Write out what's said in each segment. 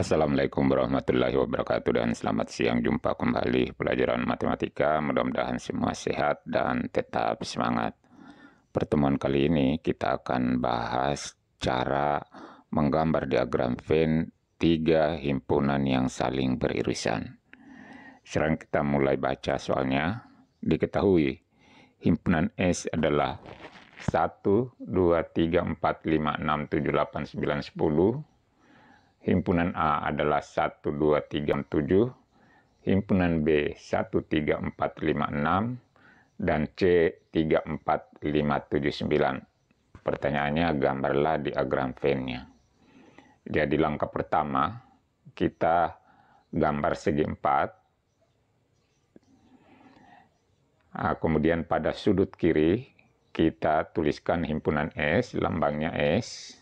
Assalamualaikum warahmatullahi wabarakatuh dan selamat siang jumpa kembali pelajaran matematika mudah-mudahan semua sehat dan tetap semangat pertemuan kali ini kita akan bahas cara menggambar diagram Venn tiga himpunan yang saling beririsan sekarang kita mulai baca soalnya diketahui himpunan S adalah 1, 2, 3, 4, 5, 6, 7, 8, 9, 10 Himpunan A adalah 1237, himpunan B 13456, dan C 34579. Pertanyaannya gambarlah diagram Venn-nya. Jadi langkah pertama, kita gambar segi 4, Nah, kemudian pada sudut kiri kita tuliskan himpunan S, lambangnya S.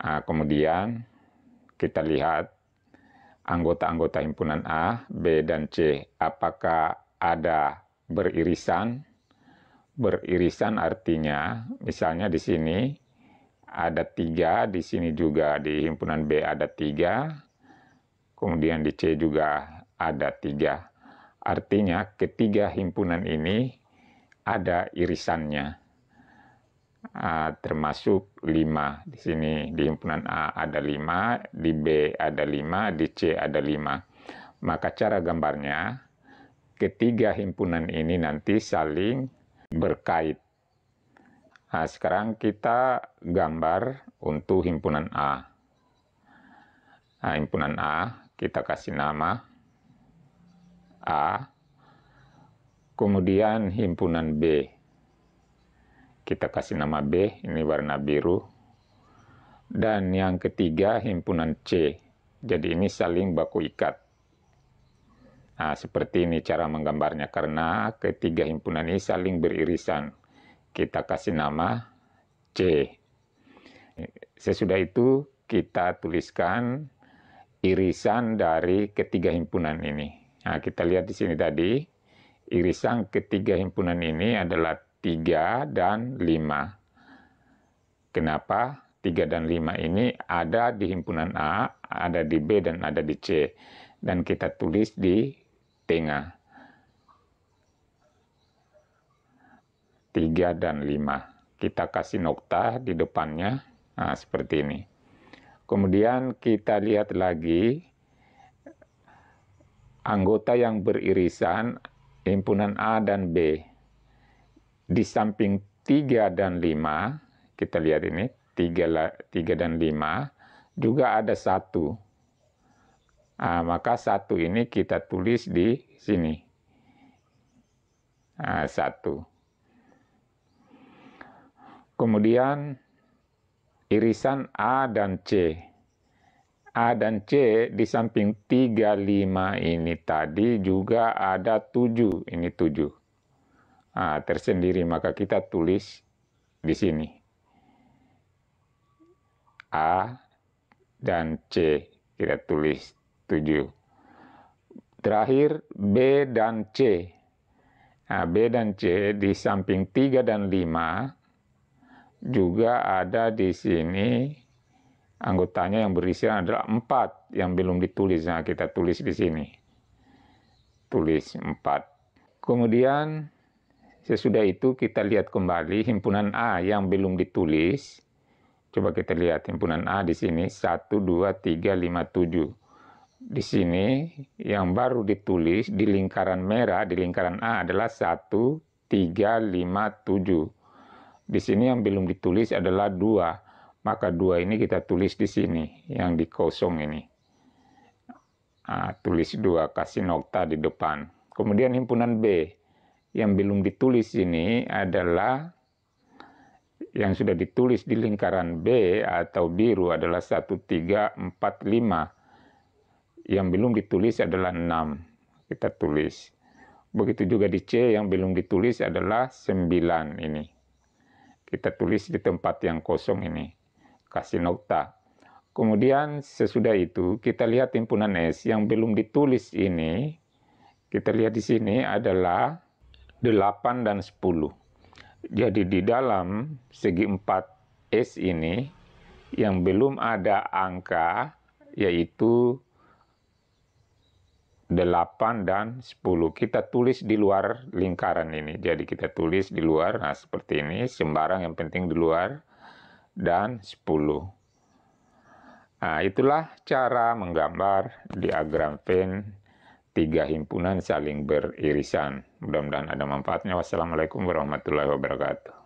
Nah, kemudian kita lihat anggota-anggota himpunan A, B, dan C. Apakah ada beririsan? Beririsan artinya, misalnya di sini ada tiga, di sini juga di himpunan B ada tiga, kemudian di C juga ada tiga. Artinya ketiga himpunan ini ada irisannya termasuk 5 di sini di himpunan A ada 5, di B ada 5, di C ada 5. Maka cara gambarnya ketiga himpunan ini nanti saling berkait. Nah, sekarang kita gambar untuk himpunan A. Nah, himpunan A kita kasih nama A. Kemudian himpunan B kita kasih nama B, ini warna biru. Dan yang ketiga, himpunan C. Jadi ini saling baku ikat. Nah, seperti ini cara menggambarnya, karena ketiga himpunan ini saling beririsan. Kita kasih nama C. Sesudah itu, kita tuliskan irisan dari ketiga himpunan ini. Nah, kita lihat di sini tadi, irisan ketiga himpunan ini adalah 3 dan 5. Kenapa 3 dan 5 ini ada di himpunan A, ada di B, dan ada di C. Dan kita tulis di tengah. 3 dan 5. Kita kasih nokta di depannya, nah, seperti ini. Kemudian kita lihat lagi anggota yang beririsan himpunan A dan B. Di samping 3 dan 5, kita lihat ini, 3, 3 dan 5, juga ada satu. Nah, maka satu ini kita tulis di sini. Nah, satu. Kemudian irisan A dan C. A dan C di samping 3, 5 ini tadi juga ada 7, ini 7 uh, tersendiri, maka kita tulis di sini. A dan C kita tulis 7. Terakhir B dan C. Nah, B dan C di samping 3 dan 5 juga ada di sini anggotanya yang berisi adalah 4 yang belum ditulis. Nah, kita tulis di sini. Tulis 4. Kemudian Sesudah itu kita lihat kembali himpunan A yang belum ditulis. Coba kita lihat himpunan A di sini 1 2 3 5 7. Di sini yang baru ditulis di lingkaran merah di lingkaran A adalah 1 3 5 7. Di sini yang belum ditulis adalah 2. Maka 2 ini kita tulis di sini yang di kosong ini. Nah, tulis 2 kasih nokta di depan. Kemudian himpunan B yang belum ditulis ini adalah yang sudah ditulis di lingkaran B atau biru adalah 1, 3, 4, 5. Yang belum ditulis adalah 6. Kita tulis. Begitu juga di C yang belum ditulis adalah 9 ini. Kita tulis di tempat yang kosong ini. Kasih nokta. Kemudian sesudah itu kita lihat himpunan S yang belum ditulis ini. Kita lihat di sini adalah 8 dan 10. Jadi di dalam segi 4 S ini yang belum ada angka yaitu 8 dan 10. Kita tulis di luar lingkaran ini. Jadi kita tulis di luar, nah seperti ini, sembarang yang penting di luar, dan 10. Nah, itulah cara menggambar diagram Venn tiga himpunan saling beririsan. Mudah-mudahan ada manfaatnya. Wassalamualaikum warahmatullahi wabarakatuh.